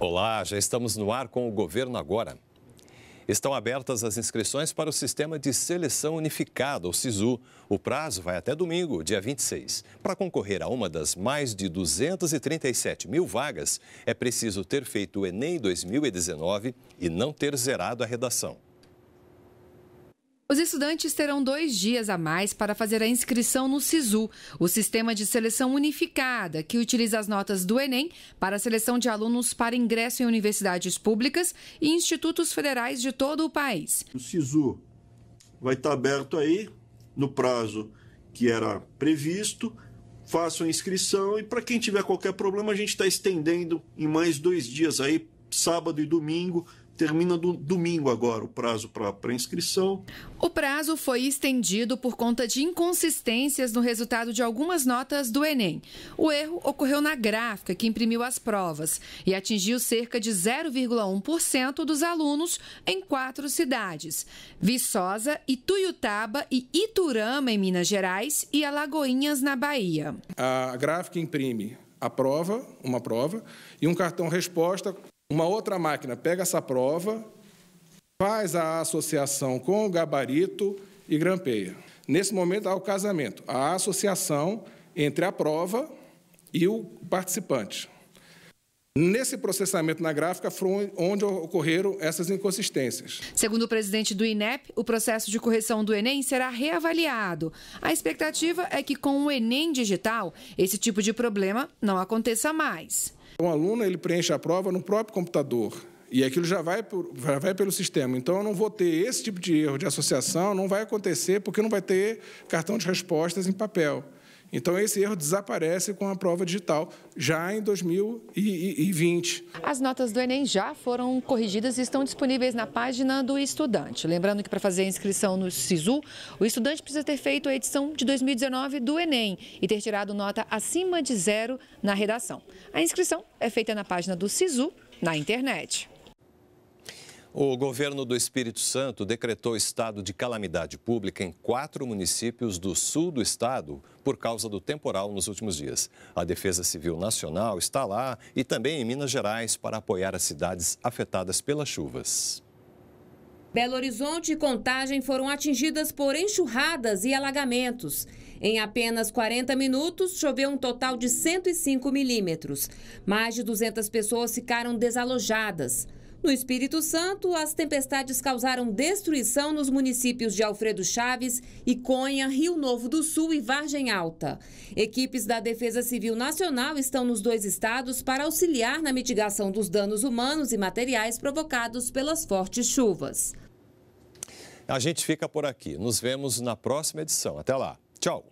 Olá, já estamos no ar com o Governo Agora. Estão abertas as inscrições para o Sistema de Seleção Unificada, o SISU. O prazo vai até domingo, dia 26. Para concorrer a uma das mais de 237 mil vagas, é preciso ter feito o Enem 2019 e não ter zerado a redação. Os estudantes terão dois dias a mais para fazer a inscrição no SISU, o Sistema de Seleção Unificada, que utiliza as notas do Enem para a seleção de alunos para ingresso em universidades públicas e institutos federais de todo o país. O SISU vai estar aberto aí no prazo que era previsto. Façam a inscrição e para quem tiver qualquer problema, a gente está estendendo em mais dois dias aí, sábado e domingo, termina do domingo agora o prazo para pré-inscrição. O prazo foi estendido por conta de inconsistências no resultado de algumas notas do Enem. O erro ocorreu na gráfica que imprimiu as provas e atingiu cerca de 0,1% dos alunos em quatro cidades: Viçosa, Ituiutaba e Iturama, em Minas Gerais, e Alagoinhas, na Bahia. A gráfica imprime a prova, uma prova, e um cartão resposta uma outra máquina pega essa prova, faz a associação com o gabarito e grampeia. Nesse momento há o casamento, a associação entre a prova e o participante. Nesse processamento na gráfica foi onde ocorreram essas inconsistências. Segundo o presidente do INEP, o processo de correção do Enem será reavaliado. A expectativa é que com o Enem digital, esse tipo de problema não aconteça mais. Um aluno ele preenche a prova no próprio computador. E aquilo já vai, por, já vai pelo sistema. Então, eu não vou ter esse tipo de erro de associação, não vai acontecer, porque não vai ter cartão de respostas em papel. Então, esse erro desaparece com a prova digital já em 2020. As notas do Enem já foram corrigidas e estão disponíveis na página do estudante. Lembrando que para fazer a inscrição no SISU, o estudante precisa ter feito a edição de 2019 do Enem e ter tirado nota acima de zero na redação. A inscrição é feita na página do SISU na internet. O governo do Espírito Santo decretou estado de calamidade pública em quatro municípios do sul do estado por causa do temporal nos últimos dias. A Defesa Civil Nacional está lá e também em Minas Gerais para apoiar as cidades afetadas pelas chuvas. Belo Horizonte e Contagem foram atingidas por enxurradas e alagamentos. Em apenas 40 minutos, choveu um total de 105 milímetros. Mais de 200 pessoas ficaram desalojadas. No Espírito Santo, as tempestades causaram destruição nos municípios de Alfredo Chaves, Iconha, Rio Novo do Sul e Vargem Alta. Equipes da Defesa Civil Nacional estão nos dois estados para auxiliar na mitigação dos danos humanos e materiais provocados pelas fortes chuvas. A gente fica por aqui. Nos vemos na próxima edição. Até lá. Tchau.